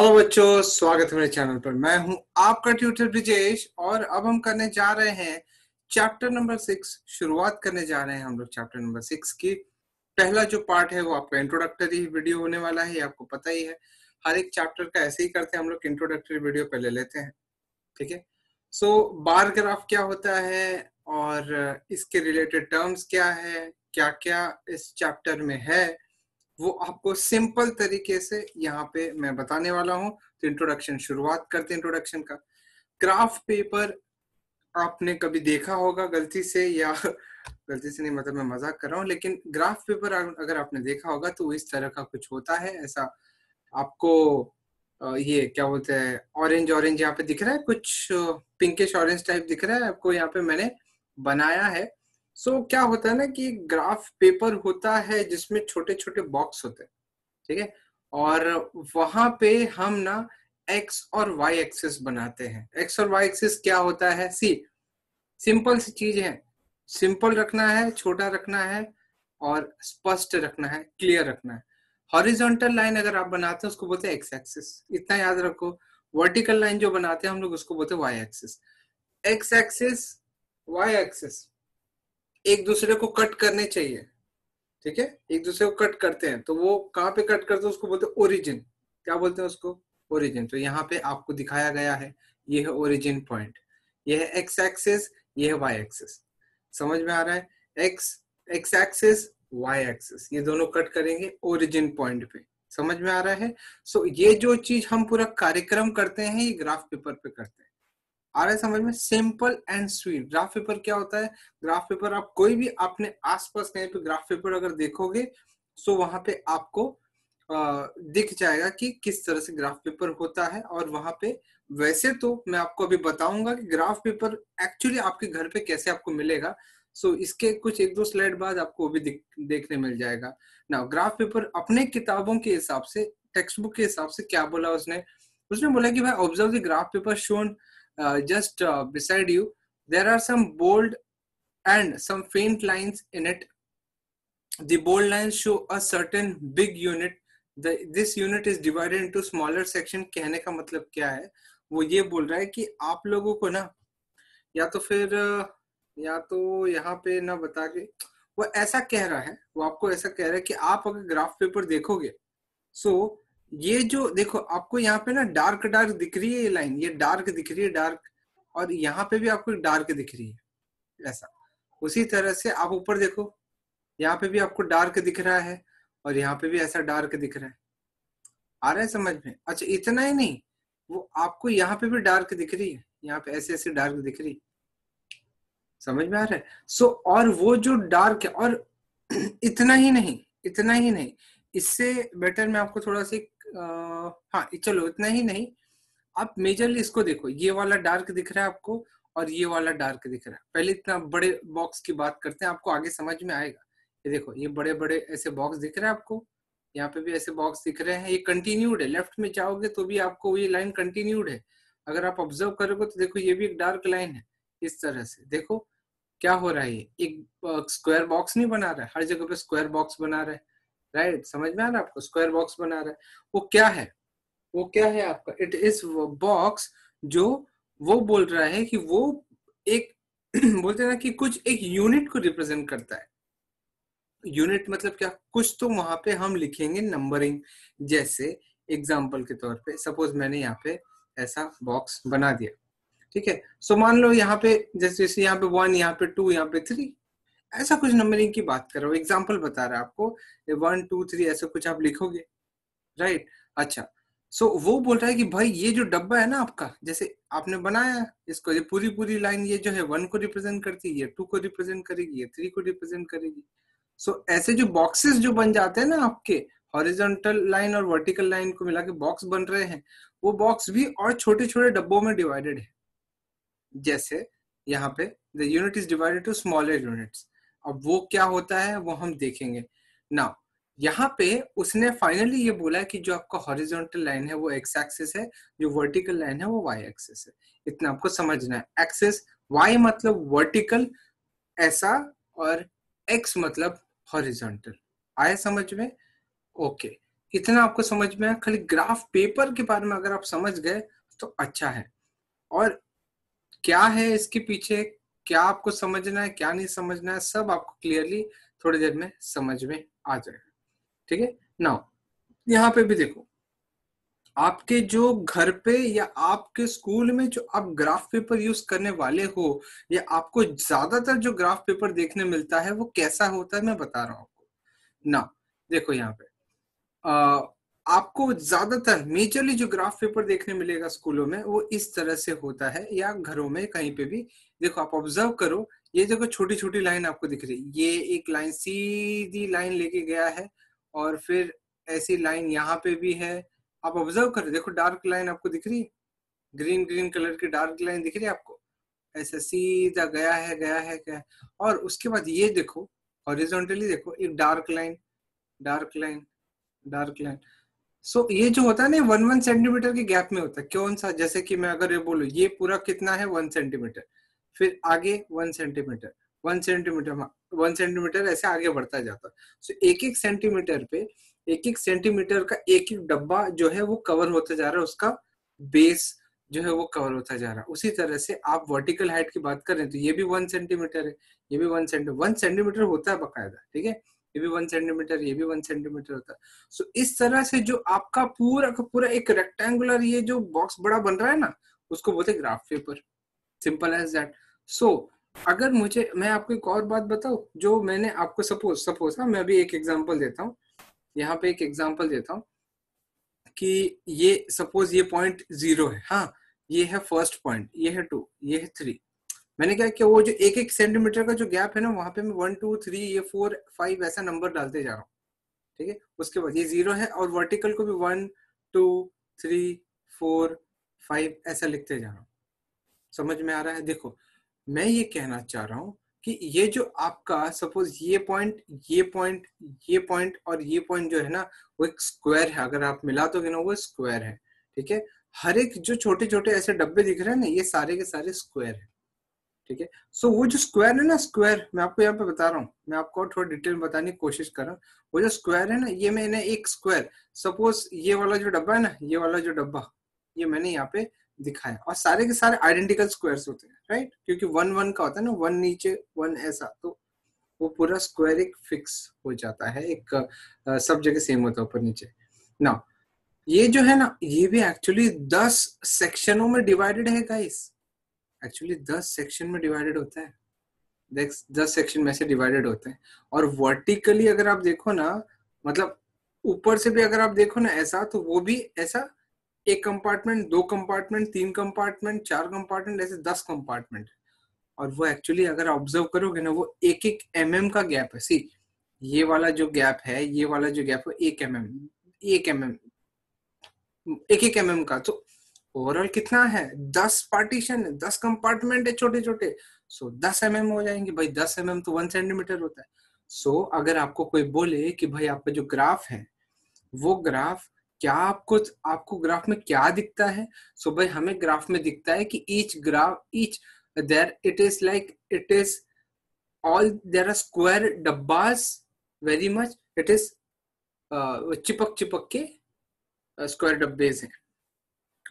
Hello बच्चों स्वागत है मेरे चैनल पर मैं हूं आपका ट्यूटर ब्रिजेश और अब हम करने जा रहे हैं चैप्टर नंबर सिक्स शुरुआत करने जा रहे हैं हम लोग चैप्टर नंबर सिक्स की पहला जो पार्ट है वो आपका इंट्रोडक्टरी वीडियो होने वाला है आपको पता ही है हर एक चैप्टर का ऐसे ही करते हैं हम लोग इंट्रोडक्टरी वीडियो पहले लेते हैं ठीक है सो बार ग्राफ क्या होता है और इसके रिलेटेड टर्म्स क्या है क्या क्या इस चैप्टर में है वो आपको सिंपल तरीके से यहाँ पे मैं बताने वाला हूँ तो इंट्रोडक्शन शुरुआत करते इंट्रोडक्शन का क्राफ्ट पेपर आपने कभी देखा होगा गलती से या गलती से नहीं मतलब मैं मजाक कर रहा हूँ लेकिन ग्राफ पेपर अगर आपने देखा होगा तो इस तरह का कुछ होता है ऐसा आपको ये क्या बोलते हैं ऑरेंज ऑरेंज यहाँ पे दिख रहा है कुछ पिंकिश ऑरेंज टाइप दिख रहा है आपको यहाँ पे मैंने बनाया है सो so, क्या होता है ना कि ग्राफ पेपर होता है जिसमें छोटे छोटे बॉक्स होते हैं ठीक है और वहां पे हम ना एक्स और वाई एक्सिस बनाते हैं एक्स और वाई एक्सिस क्या होता है सी सिंपल सी चीज है सिंपल रखना है छोटा रखना है और स्पष्ट रखना है क्लियर रखना है हॉरिजॉन्टल लाइन अगर आप बनाते हैं उसको बोलते हैं एक्स एक्सिस इतना याद रखो वर्टिकल लाइन जो बनाते हैं हम लोग उसको बोलते हैं Y axis X axis Y axis एक दूसरे को कट करने चाहिए ठीक है एक दूसरे को कट करते हैं तो वो कहाँ पे कट करते हैं उसको बोलते हैं ओरिजिन क्या बोलते हैं उसको ओरिजिन तो यहाँ पे आपको दिखाया गया है ये है ओरिजिन पॉइंट ये है एक्स एक्सेस ये है वाई एक्सेस समझ में आ रहा है X X axes Y axes ये दोनों कट करेंगे ओरिजिन पॉइंट पे समझ में आ रहा है सो so, ये जो चीज हम पूरा कार्यक्रम करते हैं ये ग्राफ पेपर पे करते हैं आ रहा है समझ में simple and sweet graph paper क्या होता है ग्राफ पेपर आप कोई भी अपने आसपास कहीं पे ग्राफ पेपर अगर देखोगे तो वहां पे आपको आ, दिख जाएगा कि किस तरह से ग्राफ पेपर होता है और वहां पे वैसे तो मैं आपको अभी बताऊंगा कि ग्राफ पेपर एक्चुअली आपके घर पे कैसे आपको मिलेगा सो so, इसके कुछ एक दो स्लाइड बाद आपको भी देखने मिल जाएगा ना ग्राफ पेपर अपने किताबों के हिसाब से टेक्स्ट बुक के हिसाब से क्या बोला उसने उसने बोला कि भाई observe the graph paper shown just uh, beside you, there are some bold and some faint lines in it. The bold lines show a certain big unit. The, this unit is divided into smaller section. kehne ka matlab kya hai wo ye bol raha hai ki aap logo ko na ya to fir ya to yahan pe na bata ke वो ऐसा कह रहा है वो आपको ऐसा कह रहा है कि आप अगर ग्राफ पेपर देखोगे सो so, ये जो देखो आपको यहाँ पे ना डार्क डार्क दिख रही है ये लाइन ये डार्क दिख रही है डार्क और यहाँ पे भी आपको डार्क दिख रही है ऐसा उसी तरह से आप ऊपर देखो यहाँ पे भी आपको डार्क दिख रहा है और यहाँ पे भी ऐसा डार्क दिख रहा है आ रहा है समझ में अच्छा इतना ही नहीं वो आपको यहाँ पे भी डार्क दिख रही है यहाँ पे ऐसे ऐसे डार्क दिख रही समझ में आ रहा है सो so, और वो जो डार्क है और इतना ही नहीं इतना ही नहीं इससे बेटर मैं आपको थोड़ा सा हाँ चलो इतना ही नहीं आप मेजरली इसको देखो ये वाला डार्क दिख रहा है आपको और ये वाला डार्क दिख रहा है पहले इतना बड़े बॉक्स की बात करते हैं आपको आगे समझ में आएगा ये देखो ये बड़े बड़े ऐसे बॉक्स दिख रहे हैं आपको यहाँ पे भी ऐसे बॉक्स दिख रहे हैं ये कंटिन्यूड है लेफ्ट में जाओगे तो भी आपको ये लाइन कंटिन्यूड है अगर आप ऑब्जर्व करोगे तो देखो ये भी एक डार्क लाइन है इस तरह से देखो क्या हो रहा है ये एक स्क्वायर बॉक्स नहीं बना रहा है हर जगह पे स्क्वायर बॉक्स बना रहा है राइट right? समझ में आ रहा है आपको स्क्वायर बॉक्स बना रहा है वो क्या है वो क्या है आपका इट इज बॉक्स जो वो बोल रहा है कि वो एक बोलते ना कि कुछ एक यूनिट को रिप्रेजेंट करता है यूनिट मतलब क्या कुछ तो वहां पे हम लिखेंगे नंबरिंग जैसे एग्जाम्पल के तौर पे सपोज मैंने यहाँ पे ऐसा बॉक्स बना दिया ठीक है सो मान लो यहाँ पे जैसे जैसे यहाँ पे वन यहाँ पे टू यहाँ पे थ्री ऐसा कुछ नंबरिंग की बात कर रहा हूँ एग्जाम्पल बता रहा है आपको वन टू थ्री ऐसा कुछ आप लिखोगे राइट अच्छा सो so, वो बोल रहा है कि भाई ये जो डब्बा है ना आपका जैसे आपने बनाया इसको ये पूरी पूरी लाइन ये जो है वन को रिप्रेजेंट करती है टू को रिप्रेजेंट करेगी ये थ्री को रिप्रेजेंट करेगी सो so, ऐसे जो बॉक्सेस जो बन जाते हैं ना आपके हॉरिजॉन्टल लाइन और वर्टिकल लाइन को मिला के बॉक्स बन रहे हैं वो बॉक्स भी और छोटे छोटे डब्बों में डिवाइडेड है जैसे यहाँ पे the unit is divided to smaller units अब वो क्या होता है वो हम देखेंगे ना यहाँ पे उसने फाइनली ये बोला कि जो आपका हॉरिजॉन्टल लाइन है वो एक्स एक्सिस है जो वर्टिकल लाइन है वो वाई एक्सिस है इतना आपको समझना है एक्सिस वाई मतलब वर्टिकल ऐसा और एक्स मतलब हॉरिजॉन्टल आया समझ में ओके इतना आपको समझ में आया खाली ग्राफ पेपर के बारे में अगर आप समझ गए तो अच्छा है और क्या है इसके पीछे क्या आपको समझना है क्या नहीं समझना है सब आपको क्लियरली थोड़ी देर में समझ में आ जाएगा ठीक है नाउ यहाँ पे भी देखो आपके जो घर पे या आपके स्कूल में जो आप ग्राफ पेपर यूज करने वाले हो या आपको ज्यादातर जो ग्राफ पेपर देखने मिलता है वो कैसा होता है मैं बता रहा हूं आपको ना देखो यहाँ पे आ, आपको ज्यादातर मेजरली जो ग्राफ पेपर देखने मिलेगा स्कूलों में वो इस तरह से होता है या घरों में कहीं पे भी देखो आप ऑब्जर्व करो ये देखो छोटी छोटी लाइन आपको दिख रही है ये एक लाइन सीधी लाइन लेके गया है और फिर ऐसी लाइन यहाँ पे भी है आप ऑब्जर्व करो देखो डार्क लाइन आपको दिख रही है ग्रीन ग्रीन कलर की डार्क लाइन दिख रही है आपको ऐसा सीधा गया है गया है क्या और उसके बाद ये देखो हॉरिजॉन्टली देखो एक dark line dark line dark line so so, ये जो होता है ना वन वन सेंटीमीटर के गैप में होता है कौन सा जैसे कि मैं अगर ये बोलू ये पूरा कितना है वन सेंटीमीटर फिर आगे one centimetre one centimetre one centimetre ऐसे आगे बढ़ता जाता है so, सो एक एक सेंटीमीटर पे एक एक सेंटीमीटर का एक एक डब्बा जो है वो कवर होता जा रहा है उसका बेस जो है वो कवर होता जा रहा है उसी तरह से आप वर्टिकल हाइट की बात करें तो ये भी वन सेंटीमीटर है ये भी वन सेंटीमीटर वन सेंटीमीटर होता है बकायदा ठीक है ये भी वन सेंटीमीटर ये भी वन सेंटीमीटर होता है सो so, इस तरह से जो आपका पूरा का पूरा एक रेक्टेंगुलर ये जो बॉक्स बड़ा बन रहा है ना उसको बोलते graph paper simple as that so अगर मुझे मैं आपको एक और बात बताऊं जो मैंने आपको सपोज सपोज ना मैं अभी एक एग्जांपल देता हूँ यहाँ पे एक एग्जांपल देता हूँ कि ये सपोज ये पॉइंट जीरो है हाँ ये है फर्स्ट पॉइंट ये है टू ये है थ्री मैंने क्या कि वो जो एक एक सेंटीमीटर का जो गैप है ना वहां पे मैं वन टू थ्री ये फोर फाइव ऐसा नंबर डालते जा रहा हूँ ठीक है उसके बाद ये जीरो है और वर्टिकल को भी one two three four five ऐसा लिखते जा रहा हूँ समझ में आ रहा है देखो मैं ये कहना चाह रहा हूं कि ये जो आपका सपोज ये पॉइंट ये पॉइंट ये पॉइंट और ये पॉइंट जो है ना वो एक स्क्वायर है अगर आप मिला तो ना वो स्क्वायर है ठीक है हर एक जो छोटे छोटे ऐसे डब्बे दिख रहे हैं ना ये सारे के सारे स्क्वायर है ठीक है सो वो जो स्क्वायर है ना स्क्वायर मैं आपको यहाँ पे बता रहा हूँ मैं आपको थोड़ा डिटेल बताने की कोशिश कर रहा हूँ वो जो स्क्वायर है ना ये मैंने एक स्क्वायर सपोज ये वाला जो डब्बा है ना ये वाला जो डब्बा ये मैंने यहाँ पे दिखाया और सारे के सारे आइडेंटिकल स्क्वायर्स होते हैं राइट क्योंकि वन वन का होता है ना वन नीचे वन ऐसा तो वो पूरा स्क्वायर एक फिक्स हो जाता है एक आ, सब जगह सेम होता है ऊपर नीचे ना ये जो है ना ये भी एक्चुअली दस सेक्शनों में डिवाइडेड है गाइस एक्चुअली दस सेक्शन में डिवाइडेड होता है देख दस सेक्शन में से डिवाइडेड होते हैं और वर्टिकली अगर आप देखो ना मतलब ऊपर से भी अगर आप देखो ना ऐसा तो वो भी ऐसा एक कंपार्टमेंट दो कंपार्टमेंट तीन कंपार्टमेंट चार कंपार्टमेंट ऐसे दस कंपार्टमेंट और वो एक्चुअली अगर ऑब्जर्व करोगे ना वो एक एक एम mm का गैप है सी ये वाला जो गैप है ये वाला जो गैप है एक एम mm, एक एम mm, एक एक एम mm का तो ओवरऑल कितना है दस पार्टीशन है दस कंपार्टमेंट है छोटे छोटे सो दस एम mm हो जाएंगे भाई दस एम mm तो वन सेंटीमीटर होता है सो so, अगर आपको कोई बोले कि भाई आपका जो ग्राफ है वो ग्राफ क्या आपको आपको ग्राफ में क्या दिखता है सो so भाई हमें ग्राफ में दिखता है कि each graph each there it is like it is all there are square डब्बास वेरी मच इट इज चिपक चिपक के स्क्वायर डब्बेज हैं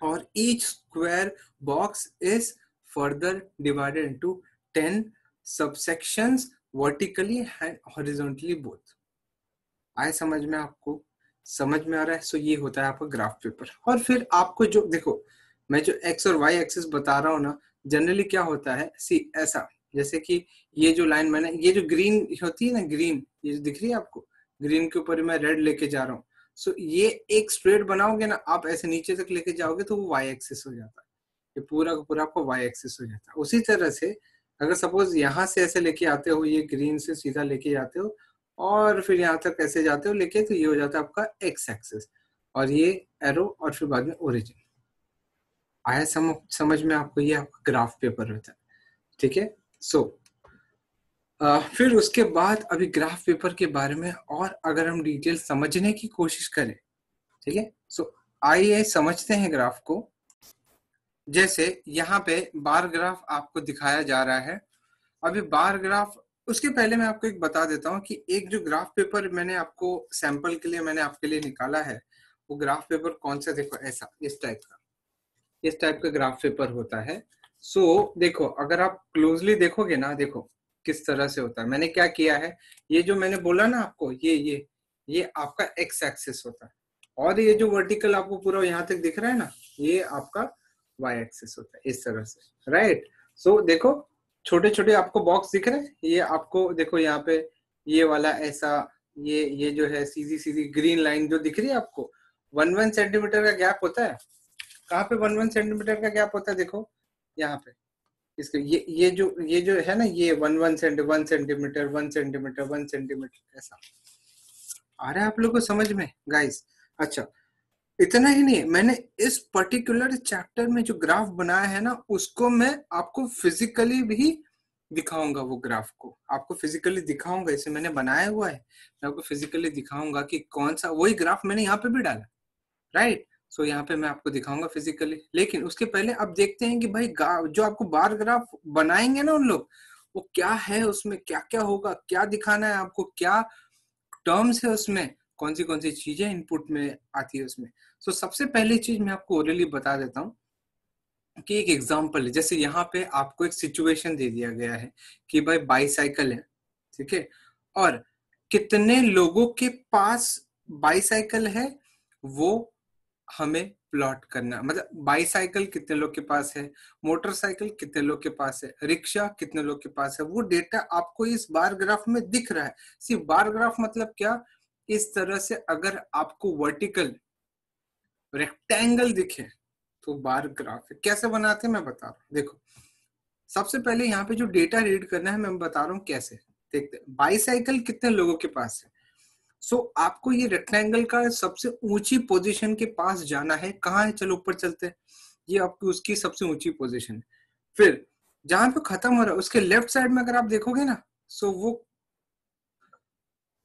और each square box is further divided into ten subsections vertically and horizontally both आए समझ में आपको समझ में आ रहा है सो ये होता है आपका ग्राफ पेपर और फिर आपको जो देखो मैं जो एक्स और वाई एक्सेस बता रहा हूँ ना जनरली क्या होता है सी ऐसा जैसे कि ये जो लाइन मैंने ये जो ग्रीन होती है ना ग्रीन ये जो दिख रही है आपको ग्रीन के ऊपर मैं रेड लेके जा रहा हूँ सो ये एक स्ट्रेट बनाओगे ना आप ऐसे नीचे तक लेके जाओगे तो वो वाई एक्सेस हो जाता है ये पूरा का पूरा आपको वाई एक्सेस हो जाता है उसी तरह से अगर सपोज यहाँ से ऐसे लेके आते हो ये ग्रीन से सीधा लेके जाते हो और फिर यहाँ तक कैसे जाते हो लेके तो ये हो जाता है आपका एक्स एक्सेस और ये एरो और फिर बाद में ओरिजिन आया समझ समझ में आपको ये आपका ग्राफ पेपर होता है ठीक है सो फिर उसके बाद अभी ग्राफ पेपर के बारे में और अगर हम डिटेल समझने की कोशिश करें ठीक है सो आइए समझते हैं ग्राफ को जैसे यहाँ पे बार ग्राफ आपको दिखाया जा रहा है अभी बार ग्राफ उसके पहले मैं आपको एक बता देता हूँ कि एक जो ग्राफ पेपर मैंने आपको सैंपल के लिए मैंने आपके लिए निकाला है वो ग्राफ पेपर कौन सा देखो ऐसा इस टाइप का इस टाइप का ग्राफ पेपर होता है सो so, देखो अगर आप क्लोजली देखोगे ना देखो किस तरह से होता है मैंने क्या किया है ये जो मैंने बोला ना आपको ये ये ये आपका एक्स एक्सेस होता है और ये जो वर्टिकल आपको पूरा यहाँ तक दिख रहा है ना ये आपका वाई एक्सेस होता है इस तरह से राइट right? सो so, देखो छोटे छोटे आपको बॉक्स दिख रहे हैं ये आपको देखो यहाँ पे ये वाला ऐसा ये ये जो है सीधी सीधी ग्रीन लाइन जो दिख रही है आपको वन वन सेंटीमीटर का गैप होता है कहाँ पे वन वन सेंटीमीटर का गैप होता है देखो यहाँ पे इसके ये ये जो ये जो है ना ये one one centi one centimetre one centimetre one centimetre ऐसा आ रहा है आप लोग को समझ में गाइस अच्छा इतना ही नहीं मैंने इस पर्टिकुलर चैप्टर में जो ग्राफ बनाया है ना उसको मैं आपको फिजिकली भी दिखाऊंगा वो ग्राफ को आपको फिजिकली दिखाऊंगा इसे मैंने बनाया हुआ है मैं आपको फिजिकली दिखाऊंगा कि कौन सा वही ग्राफ मैंने यहाँ पे भी डाला राइट सो so, यहाँ पे मैं आपको दिखाऊंगा फिजिकली लेकिन उसके पहले आप देखते हैं कि भाई जो आपको बार ग्राफ बनाएंगे ना उन लोग वो क्या है उसमें क्या क्या होगा क्या दिखाना है आपको क्या टर्म्स है उसमें कौन सी कौन सी चीजें इनपुट में आती है उसमें सो so, सबसे पहली चीज मैं आपको ओरली बता देता हूँ कि एक एग्जाम्पल है जैसे यहाँ पे आपको एक सिचुएशन दे दिया गया है कि भाई बाईसाइकिल है ठीक है और कितने लोगों के पास बाईसाइकिल है वो हमें प्लॉट करना मतलब बाईसाइकिल कितने लोग के पास है मोटरसाइकिल कितने लोग के पास है रिक्शा कितने लोग के पास है वो डेटा आपको इस बार ग्राफ में दिख रहा है सिर्फ बार ग्राफ मतलब क्या इस तरह से अगर आपको वर्टिकल रेक्टेंगल दिखे तो बार ग्राफ है कैसे बनाते हैं मैं बता रहा हूँ देखो सबसे पहले यहाँ पे जो डेटा रीड करना है मैं बता रहा हूँ कैसे देखते बाईसाइकिल कितने लोगों के पास है सो so, आपको ये रेक्टेंगल का सबसे ऊंची पोजीशन के पास जाना है कहाँ है चलो ऊपर चलते हैं ये आपकी उसकी सबसे ऊंची पोजीशन है फिर जहां पे खत्म हो रहा है उसके लेफ्ट साइड में अगर आप देखोगे ना सो so वो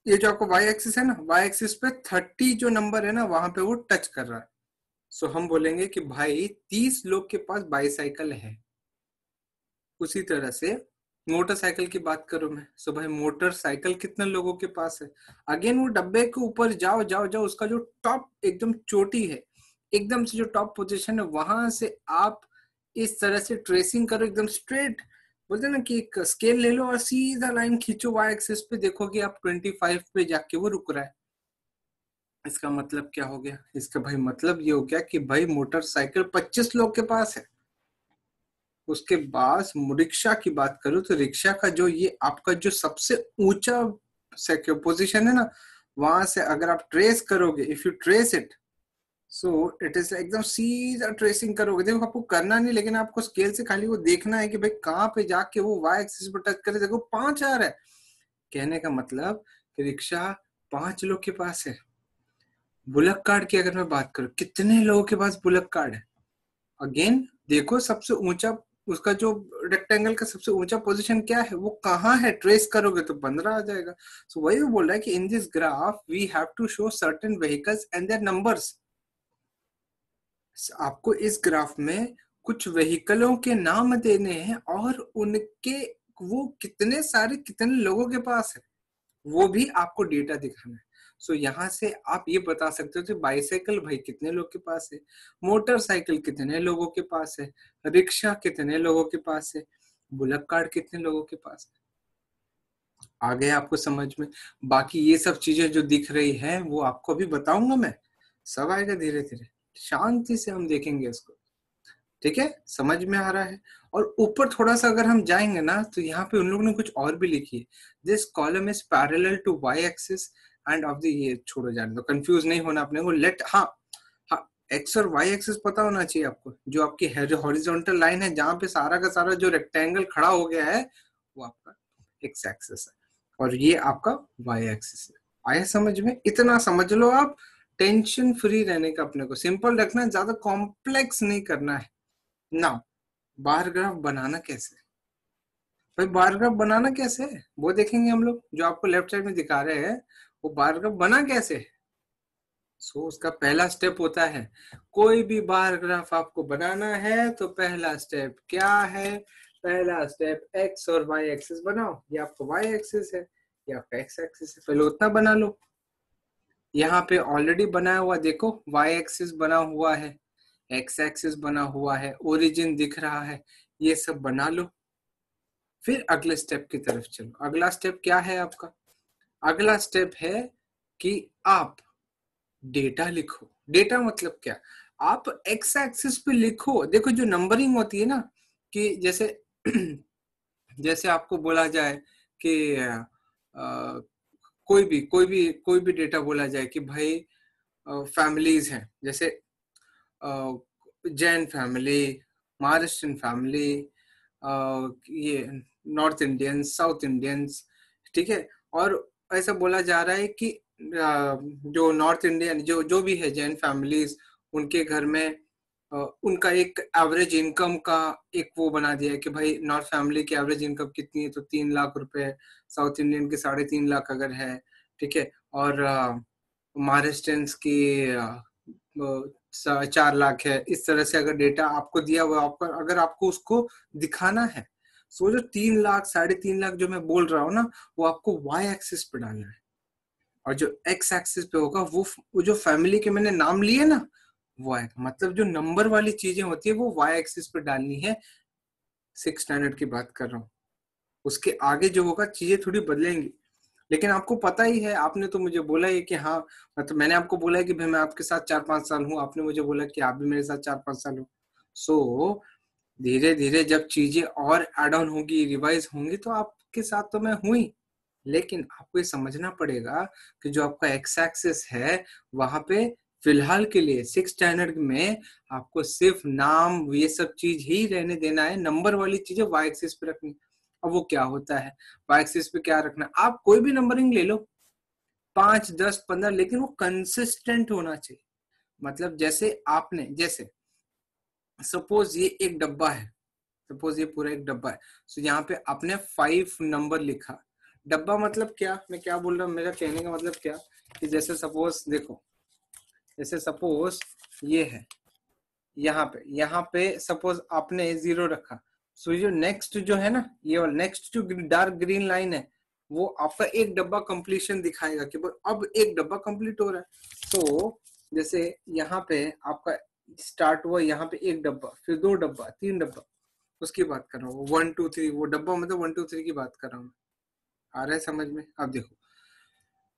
ये जो आपको वाई एक्सिस है ना वाई एक्सिस पे थर्टी जो नंबर है ना वहां पे वो टच कर रहा है सो हम बोलेंगे कि भाई तीस लोग के पास बाईसाइकिल है उसी तरह से मोटरसाइकिल की बात करू मैं सो भाई मोटरसाइकिल कितने लोगों के पास है अगेन वो डब्बे के ऊपर जाओ जाओ जाओ उसका जो टॉप एकदम चोटी है एकदम से जो टॉप पोजिशन है वहां से आप इस तरह से ट्रेसिंग करो एकदम स्ट्रेट बोलते ना कि एक स्केल ले लो और सीधा लाइन खींचो वाई एक्सिस पे देखो कि आप 25 पे जाके वो रुक रहा है इसका मतलब क्या हो गया इसका भाई मतलब ये हो गया कि भाई मोटरसाइकिल 25 लोग के पास है उसके बाद रिक्शा की बात करो तो रिक्शा का जो ये आपका जो सबसे ऊंचा पोजिशन है ना वहां से अगर आप ट्रेस करोगे if you trace it so it is एकदम सीधा ट्रेसिंग करोगे देखो आपको करना नहीं लेकिन आपको स्केल से खाली वो देखना है कि भाई कहाँ पे जाके वो वाई एक्सिस पर टच करे देखो पांच आ रहा है कहने का मतलब कि रिक्शा पांच लोग के पास है बुलक कार्ड की अगर मैं बात करूं कितने लोगों के पास बुलक कार्ड है अगेन देखो सबसे ऊंचा उसका जो रेक्टेंगल का सबसे ऊंचा पोजीशन क्या है वो कहाँ है ट्रेस करोगे तो पंद्रह आ जाएगा सो so, वही वो बोल रहा है कि in this graph we have to show certain vehicles and their numbers आपको इस ग्राफ में कुछ व्हीकलों के नाम देने हैं और उनके वो कितने सारे कितने लोगों के पास है वो भी आपको डेटा दिखाना है सो so, यहाँ से आप ये बता सकते हो कि बाइसाइकिल भाई कितने लोग के पास है मोटरसाइकिल कितने लोगों के पास है रिक्शा कितने लोगों के पास है बुलक कार्ड कितने लोगों के पास है आ गए आपको समझ में बाकी ये सब चीजें जो दिख रही है वो आपको भी बताऊंगा मैं सब आएगा धीरे धीरे शांति से हम देखेंगे इसको ठीक है समझ में आ रहा है और ऊपर थोड़ा सा अगर हम जाएंगे ना तो यहाँ पे उन लोगों ने कुछ और भी लिखी है this column is parallel to Y axis and of the ये छोड़ो जाने दो कंफ्यूज नहीं होना अपने को लेट हाँ एक्स हाँ, और वाई एक्सिस पता होना चाहिए आपको जो आपकी हॉरिजॉन्टल लाइन है जहां पे सारा का सारा जो रेक्टेंगल खड़ा हो गया है वो आपका एक्स एक्सिस है और ये आपका वाई एक्सिस है आया समझ में इतना समझ लो आप टेंशन फ्री रहने का अपने को सिंपल रखना है ज्यादा कॉम्प्लेक्स नहीं करना है ना बार ग्राफ बनाना कैसे भाई बार ग्राफ बनाना कैसे है वो देखेंगे हम लोग जो आपको लेफ्ट साइड में दिखा रहे हैं वो बार ग्राफ बना कैसे है सो so, उसका पहला स्टेप होता है कोई भी बार ग्राफ आपको बनाना है तो पहला स्टेप क्या है पहला स्टेप एक्स और वाई एक्सिस बनाओ ये आपको वाई एक्सिस है या आपका एक्स एक्सिस है पहले उतना बना लो यहाँ पे ऑलरेडी बनाया हुआ देखो y एक्सिस बना हुआ है x एक्सिस बना हुआ है ओरिजिन दिख रहा है ये सब बना लो फिर अगले स्टेप की तरफ चलो अगला स्टेप क्या है आपका अगला स्टेप है कि आप डेटा लिखो डेटा मतलब क्या आप x एक्सिस पे लिखो देखो जो नंबरिंग होती है ना कि जैसे जैसे आपको बोला जाए कि कोई भी कोई भी कोई भी डेटा बोला जाए कि भाई फैमिलीज हैं जैसे जैन फैमिली महाराष्ट्र फैमिली ये नॉर्थ इंडियंस साउथ इंडियंस ठीक है और ऐसा बोला जा रहा है कि जो नॉर्थ इंडियन जो जो भी है जैन फैमिलीज उनके घर में उनका एक एवरेज इनकम का एक वो बना दिया है कि भाई नॉर्थ फैमिली की एवरेज इनकम कितनी है तो तीन लाख रुपए साउथ इंडियन की साढ़े तीन लाख अगर है ठीक है और महाराष्ट्र की चार लाख है इस तरह से अगर डेटा आपको दिया हुआ आपको अगर आपको उसको दिखाना है सो तो जो तीन लाख साढ़े तीन लाख जो मैं बोल रहा हूँ ना वो आपको वाई एक्सिस पे डालना है और जो एक्स एक्सिस पे होगा वो जो फैमिली के मैंने नाम लिए ना वाई मतलब जो नंबर वाली चीजें होती है वो वाई एक्सिस पर डालनी है सिक्स स्टैंडर्ड की बात कर रहा हूँ उसके आगे जो होगा चीजें थोड़ी बदलेंगी लेकिन आपको पता ही है आपने तो मुझे बोला है कि हाँ मतलब मैंने आपको बोला है कि भाई मैं आपके साथ चार पांच साल हूँ आपने मुझे बोला कि आप भी मेरे साथ चार पांच साल हो सो so, धीरे धीरे जब चीजें और एड ऑन होगी रिवाइज होंगी तो आपके साथ तो मैं हुई लेकिन आपको ये समझना पड़ेगा कि जो आपका एक्स एक्सेस है वहां पे फिलहाल के लिए सिक्स स्टैंडर्ड में आपको सिर्फ नाम ये सब चीज ही रहने देना है नंबर वाली चीजें वाई एक्सिस पे रखनी अब वो क्या होता है वाई एक्सिस पे क्या रखना आप कोई भी नंबरिंग ले लो पांच दस पंद्रह लेकिन वो कंसिस्टेंट होना चाहिए मतलब जैसे आपने जैसे सपोज ये एक डब्बा है सपोज ये पूरा एक डब्बा है सो so, यहाँ पे आपने फाइव नंबर लिखा डब्बा मतलब क्या मैं क्या बोल रहा हूँ मेरा कहने का मतलब क्या कि जैसे सपोज देखो जैसे सपोज ये है यहाँ पे यहाँ पे सपोज आपने जीरो रखा सो so, जो नेक्स्ट जो है ना ये और नेक्स्ट जो डार्क ग्रीन लाइन है वो आपका एक डब्बा कंप्लीशन दिखाएगा कि अब एक डब्बा कंप्लीट हो रहा है तो जैसे यहाँ पे आपका स्टार्ट हुआ यहाँ पे एक डब्बा फिर दो डब्बा तीन डब्बा उसकी बात कर रहा हूँ वन टू थ्री वो डब्बा मतलब वन टू थ्री की बात कर रहा हूँ आ रहा है समझ में अब देखो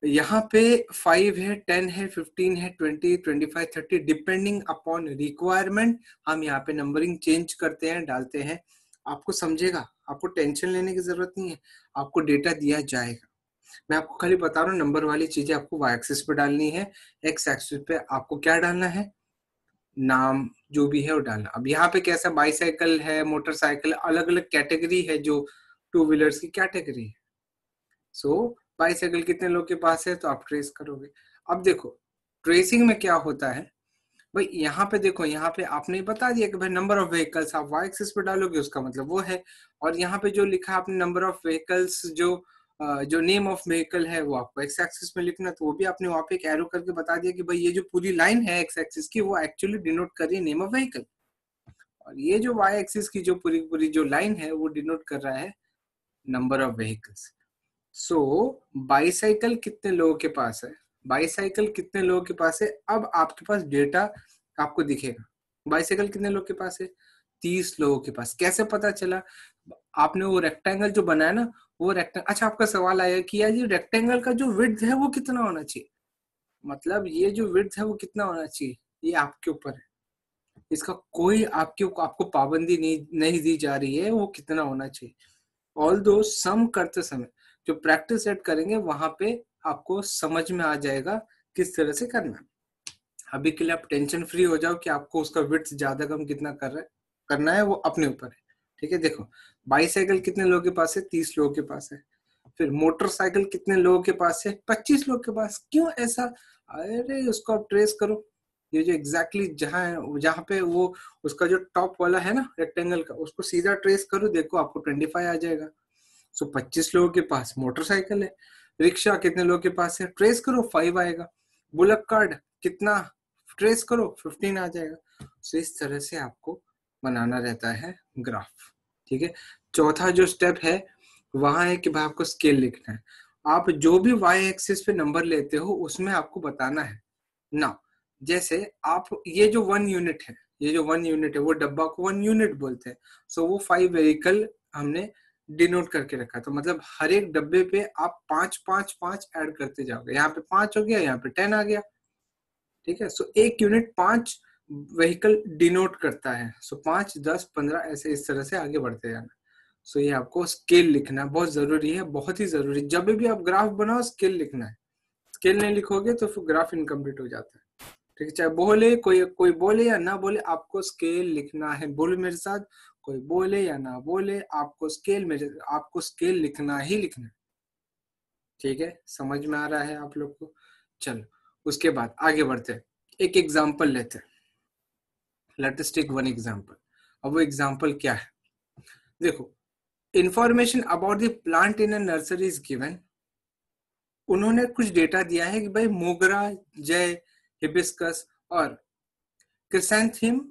यहाँ पे फाइव है टेन है फिफ्टीन है twenty twenty five thirty depending upon requirement हम यहाँ पे नंबरिंग चेंज करते हैं डालते हैं आपको समझेगा आपको टेंशन लेने की जरूरत नहीं है आपको डेटा दिया जाएगा मैं आपको खाली बता रहा हूँ नंबर वाली चीजें आपको वाई एक्सिस पे डालनी है एक्स एक्सिस पे आपको क्या डालना है नाम जो भी है वो डालना अब यहाँ पे कैसा बाईसाइकिल है मोटरसाइकिल अलग अलग कैटेगरी है जो टू व्हीलर्स की कैटेगरी है सो so, बाईसाइकिल कितने लोग के पास है तो आप ट्रेस करोगे अब देखो ट्रेसिंग में क्या होता है भाई यहाँ पे देखो यहाँ पे आपने बता दिया कि भाई नंबर ऑफ व्हीकल्स आप वाई एक्सिस पे डालोगे उसका मतलब वो है और यहाँ पे जो लिखा आपने नंबर ऑफ व्हीकल्स जो जो नेम ऑफ व्हीकल है वो आपको एक्स एक्सिस में लिखना तो वो भी आपने वहां पे एक एरो करके बता दिया कि भाई ये जो पूरी लाइन है एक्स एक्सिस की वो एक्चुअली डिनोट कर रही है नेम ऑफ व्हीकल और ये जो वाई एक्सिस की जो पूरी पूरी जो लाइन है वो डिनोट कर रहा है number of vehicles so so, bicycle कितने लोगों के पास है बाईसाइकिल कितने लोगों के पास है अब आपके पास डेटा आपको दिखेगा बाईसाइकिल कितने लोगों के पास है तीस लोगों के पास कैसे पता चला आपने वो रेक्टेंगल जो बनाया ना वो रेक्टेंगल अच्छा आपका सवाल आया कि यार ये रेक्टेंगल का जो विड्थ है वो कितना होना चाहिए मतलब ये जो विड्थ है वो कितना होना चाहिए ये आपके ऊपर है इसका कोई आपके आपको पाबंदी नहीं नहीं दी जा रही है वो कितना होना चाहिए ऑल दो सम करते समय जो प्रैक्टिस सेट करेंगे वहां पे आपको समझ में आ जाएगा किस तरह से करना अभी के लिए आप टेंशन फ्री हो जाओ कि आपको उसका विथ ज्यादा कम कितना कर रहा है करना है वो अपने ऊपर है ठीक है देखो बाईसाइकिल कितने लोगों के पास है तीस लोगों के पास है फिर मोटरसाइकिल कितने लोगों के पास है पच्चीस लोग के पास क्यों ऐसा अरे उसको आप ट्रेस करो ये जो एग्जैक्टली exactly जहाँ है जहाँ पे वो उसका जो टॉप वाला है ना रेक्टेंगल का उसको सीधा ट्रेस करो देखो आपको ट्वेंटी फाइव आ जाएगा सो पच्चीस लोगों के पास मोटरसाइकिल है रिक्शा कितने लोगों के पास है ट्रेस करो फाइव आएगा बुलक कार्ड कितना ट्रेस करो फिफ्टीन आ जाएगा सो इस तरह से आपको बनाना रहता है ग्राफ ठीक है चौथा जो स्टेप है वहां है कि भाई आपको स्केल लिखना है आप जो भी वाई एक्सिस पे नंबर लेते हो उसमें आपको बताना है ना जैसे आप ये जो वन यूनिट है ये जो वन यूनिट है वो डब्बा को वन यूनिट बोलते हैं सो so, वो फाइव व्हीकल हमने डिनोट करके रखा तो मतलब हर एक डब्बे पे आप पांच पांच पांच ऐड करते जाओगे यहाँ पे पांच हो गया यहाँ पे टेन आ गया ठीक है सो so, एक यूनिट पांच व्हीकल डिनोट करता है सो so, पांच दस पंद्रह ऐसे इस तरह से आगे बढ़ते जाना सो so, ये आपको स्केल लिखना बहुत जरूरी है बहुत ही जरूरी जब भी आप ग्राफ बनाओ स्केल लिखना है स्केल नहीं लिखोगे तो फिर ग्राफ इनकम्प्लीट हो जाता है ठीक है चाहे बोले कोई कोई बोले या ना बोले आपको स्केल लिखना है बोलो मेरे साथ कोई बोले या ना बोले आपको स्केल में आपको स्केल लिखना ही लिखना ठीक है समझ में आ रहा है आप लोग को चलो उसके बाद आगे बढ़ते हैं एक एग्जाम्पल लेते हैं लेटेस्ट टेक वन एग्जाम्पल अब वो एग्जाम्पल क्या है देखो information about the plant in nursery is given उन्होंने कुछ डेटा दिया है कि भाई मोगरा जय हिबिस्कस और क्रिसेंथिम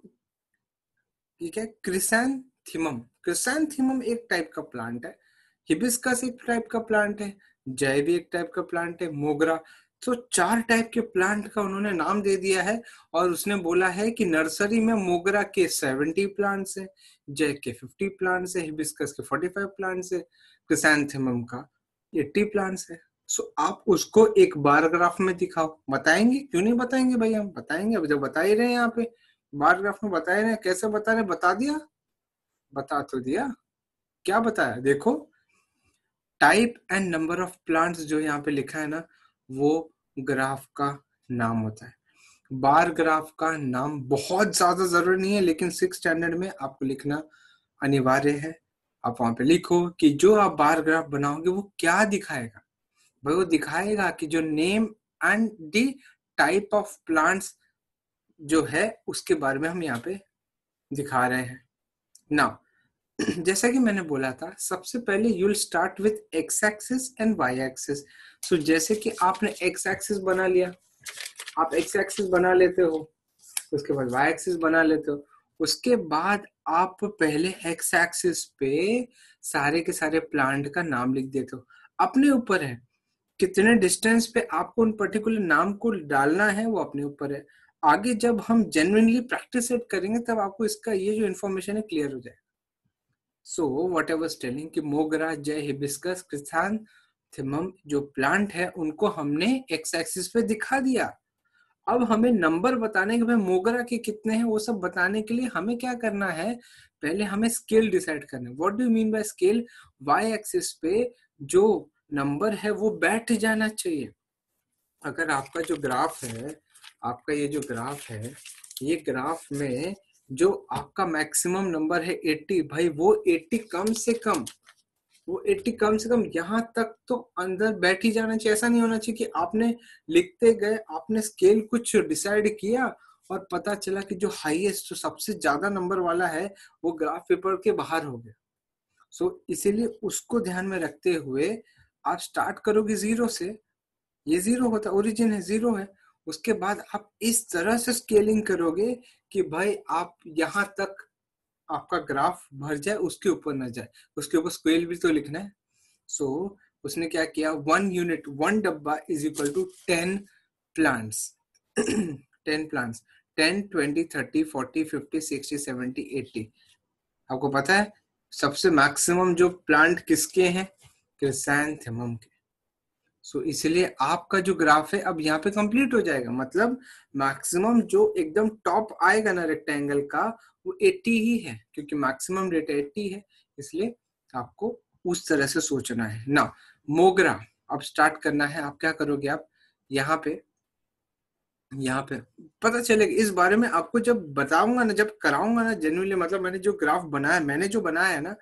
ठीक है क्रिसन थीमम एक टाइप का प्लांट है हिबिस्कस एक टाइप का प्लांट है जय भी एक टाइप का प्लांट है मोगरा तो चार टाइप के प्लांट का उन्होंने नाम दे दिया है और उसने बोला है कि नर्सरी में मोगरा के सेवेंटी प्लांट्स हैं जय के फिफ्टी प्लांट्स है हिबिस्कस के फोर्टी फाइव प्लांट्स है क्रिसैंथेमम का एट्टी प्लांट्स है सो आप उसको एक ग्राफ में दिखाओ बताएंगे क्यों नहीं बताएंगे भाई हम बताएंगे अब जब बता ही रहे हैं यहाँ पे बारग्राफ में बताया ना कैसे बता रहे बता दिया बता तो दिया क्या बताया देखो type and number of plants जो यहाँ पे लिखा है ना वो ग्राफ का नाम होता है बार ग्राफ का नाम बहुत ज्यादा जरूरी नहीं है लेकिन सिक्स स्टैंडर्ड में आपको लिखना अनिवार्य है आप वहां पे लिखो कि जो आप बार ग्राफ बनाओगे वो क्या दिखाएगा भाई वो दिखाएगा कि जो name and the type of plants जो है उसके बारे में हम यहाँ पे दिखा रहे हैं नाउ जैसा कि मैंने बोला था सबसे पहले you'll start with X axis and Y axis so जैसे कि आपने एक्स एक्सिस बना लिया आप एक्स एक्सिस बना लेते हो उसके बाद वाई एक्सिस बना लेते हो उसके बाद आप पहले एक्स एक्सिस पे सारे के सारे प्लांट का नाम लिख देते हो अपने ऊपर है कितने डिस्टेंस पे आपको उन पर्टिकुलर नाम को डालना है वो अपने ऊपर है आगे जब हम जेनुअनली प्रैक्टिस इट करेंगे तब आपको इसका ये जो इन्फॉर्मेशन है क्लियर हो जाएगा सो वट एवर स्टेलिंग कि मोगरा जय हिबिस्कस क्रिस्थान थिमम जो प्लांट है उनको हमने एक्स एक्सिस पे दिखा दिया अब हमें नंबर बताने के भाई मोगरा के कितने हैं वो सब बताने के लिए हमें क्या करना है पहले हमें स्केल डिसाइड करना है what do mean by scale Y axis पे जो नंबर है वो बैठ जाना चाहिए अगर आपका जो ग्राफ है आपका ये जो ग्राफ है ये ग्राफ में जो आपका मैक्सिमम नंबर है 80 भाई वो 80 कम से कम वो 80 कम से कम यहाँ तक तो अंदर बैठ ही जाना चाहिए ऐसा नहीं होना चाहिए कि आपने लिखते गए आपने स्केल कुछ डिसाइड किया और पता चला कि जो हाईएस्ट जो सबसे ज्यादा नंबर वाला है वो ग्राफ पेपर के बाहर हो गया सो so, इसीलिए उसको ध्यान में रखते हुए आप स्टार्ट करोगे जीरो से ये जीरो होता ओरिजिन है जीरो है उसके बाद आप इस तरह से स्केलिंग करोगे कि भाई आप यहाँ तक आपका ग्राफ भर जाए उसके ऊपर न जाए उसके ऊपर स्केल भी तो लिखना है सो so, उसने क्या किया वन यूनिट वन डब्बा is equal to ten plants ten plants ten twenty thirty forty fifty sixty seventy eighty आपको पता है सबसे मैक्सिमम जो प्लांट किसके हैं क्रिसैंथेमम के सो so, इसलिए आपका जो ग्राफ है अब यहाँ पे कंप्लीट हो जाएगा मतलब मैक्सिमम जो एकदम टॉप आएगा ना रेक्टेंगल का वो 80 ही है क्योंकि मैक्सिमम डेटा 80 है इसलिए आपको उस तरह से सोचना है ना मोगरा अब स्टार्ट करना है आप क्या करोगे आप यहाँ पे यहाँ पे पता चलेगा इस बारे में आपको जब बताऊंगा ना जब कराऊंगा ना जेन्यूनली मतलब मैंने जो ग्राफ बनाया मैंने जो बनाया है ना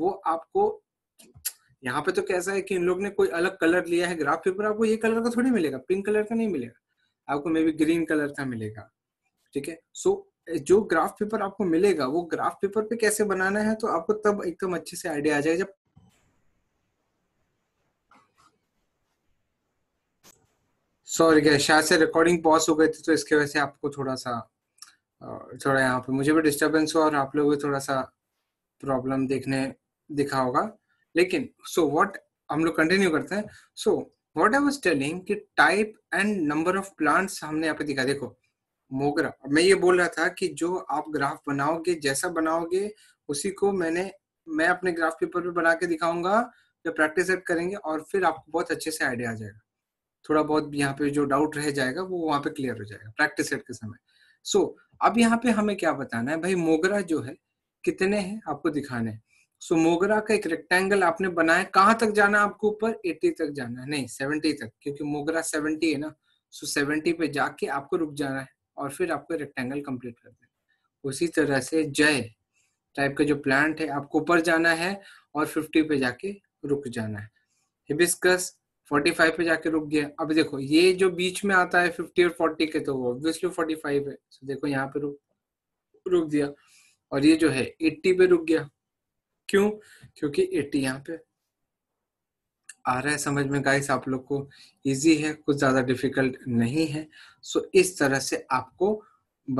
वो आपको यहाँ पे तो कैसा है कि इन लोग ने कोई अलग कलर लिया है ग्राफ पेपर आपको ये कलर का थोड़ी मिलेगा पिंक कलर का नहीं मिलेगा आपको मे बी ग्रीन कलर का मिलेगा ठीक है सो जो ग्राफ पेपर आपको मिलेगा वो ग्राफ पेपर पे कैसे बनाना है तो आपको तब एकदम अच्छे से आइडिया आ जाएगा जब सॉरी क्या शायद से रिकॉर्डिंग पॉज हो गई थी तो इसके वजह से आपको थोड़ा सा थोड़ा यहाँ पे मुझे भी डिस्टरबेंस हुआ और आप लोग भी थोड़ा सा प्रॉब्लम देखने दिखा होगा लेकिन सो वॉट हम लोग कंटिन्यू करते हैं so what I was telling कि type and number of plants हमने यहाँ पे दिखा देखो मोगरा मैं ये बोल रहा था कि जो आप ग्राफ बनाओगे जैसा बनाओगे उसी को मैंने मैं अपने ग्राफ पेपर पे बना के दिखाऊंगा जब प्रैक्टिस करेंगे और फिर आपको बहुत अच्छे से आइडिया आ जाएगा थोड़ा बहुत यहाँ पे जो डाउट रह जाएगा वो वहां पे क्लियर हो जाएगा प्रैक्टिस सेट के समय सो so, अब यहाँ पे हमें क्या बताना है भाई मोगरा जो है कितने हैं आपको दिखाने हैं सो so, मोगरा का एक रेक्टेंगल आपने बनाया कहां तक जाना आपको ऊपर 80 तक जाना है नहीं 70 तक क्योंकि मोगरा 70 है ना सो so 70 पे जाके आपको रुक जाना है और फिर आपको रेक्टेंगल कंप्लीट कर देना उसी तरह से जय टाइप का जो प्लांट है आपको ऊपर जाना है और 50 पे जाके रुक जाना है हिबिस्कस 45 पे जाके रुक गया अब देखो ये जो बीच में आता है 50 और 40 के तो वो ऑब्वियसली 45 है सो so, देखो यहाँ पे रुक रुक दिया और ये जो है 80 पे रुक गया क्यों क्योंकि 80 यहाँ पे आ रहा है समझ में गाइस आप लोग को इजी है कुछ ज्यादा डिफिकल्ट नहीं है सो इस तरह से आपको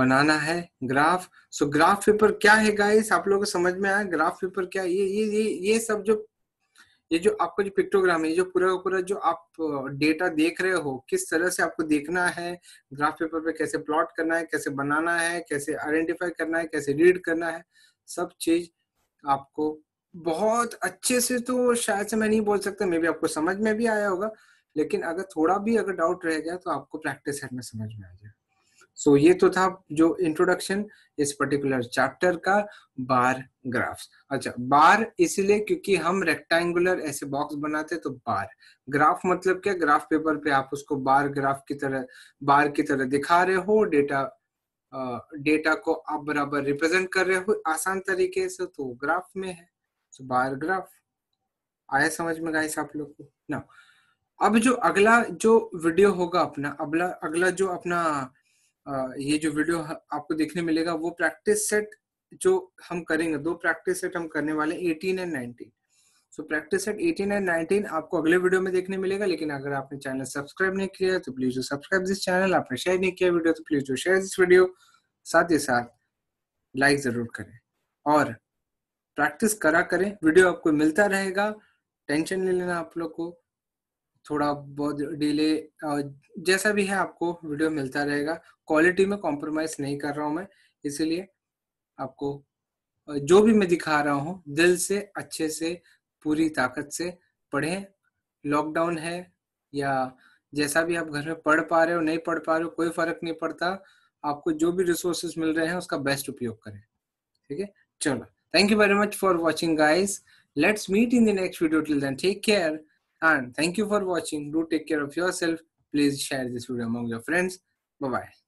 बनाना है ग्राफ सो ग्राफ पेपर क्या है गाइस आप लोगों को समझ में आया ग्राफ पेपर क्या ये ये ये ये सब जो ये जो आपको जो पिक्टोग्राम है जो पूरा पूरा जो आप डेटा देख रहे हो किस तरह से आपको देखना है ग्राफ पेपर पे कैसे प्लॉट करना है कैसे बनाना है कैसे आइडेंटिफाई करना है कैसे रीड करना है सब चीज आपको बहुत अच्छे से तो शायद से मैं नहीं बोल सकता मे भी आपको समझ में भी आया होगा लेकिन अगर थोड़ा भी अगर डाउट रह गया तो आपको प्रैक्टिस सेट में समझ में आ जाए सो so, ये तो था जो इंट्रोडक्शन इस पर्टिकुलर चैप्टर का बार ग्राफ्स अच्छा बार इसलिए क्योंकि हम रेक्टेंगुलर ऐसे बॉक्स बनाते तो बार ग्राफ मतलब क्या ग्राफ पेपर पे आप उसको बार ग्राफ की तरह बार की तरह दिखा रहे हो डेटा डेटा को आप बराबर रिप्रेजेंट कर रहे हो आसान तरीके से तो ग्राफ में है सो बार ग्राफ आया समझ में गाइस आप लोग को ना अब जो अगला जो वीडियो होगा अपना अगला अगला जो अपना ये जो वीडियो आपको देखने मिलेगा वो प्रैक्टिस सेट जो हम करेंगे दो प्रैक्टिस सेट हम करने वाले 18 and 19 so practice set 18 and 19 आपको अगले वीडियो में देखने मिलेगा लेकिन अगर आपने चैनल सब्सक्राइब नहीं किया तो प्लीज जो सब्सक्राइब दिस चैनल आपने शेयर नहीं किया वीडियो तो प्लीज जो शेयर दिस वीडियो साथ ही साथ लाइक जरूर करें और प्रैक्टिस करा करें वीडियो आपको मिलता रहेगा टेंशन नहीं लेना आप लोग को थोड़ा बहुत डिले जैसा भी है आपको वीडियो मिलता रहेगा क्वालिटी में कॉम्प्रोमाइज नहीं कर रहा हूं मैं इसीलिए आपको जो भी मैं दिखा रहा हूं दिल से अच्छे से पूरी ताकत से पढ़ें लॉकडाउन है या जैसा भी आप घर में पढ़ पा रहे हो नहीं पढ़ पा रहे हो कोई फर्क नहीं पड़ता आपको जो भी रिसोर्सेस मिल रहे हैं उसका बेस्ट उपयोग करें ठीक है चलो thank you very much for watching guys let's meet in the next video till then take care thank you for watching do take care of yourself please share this video among your friends bye bye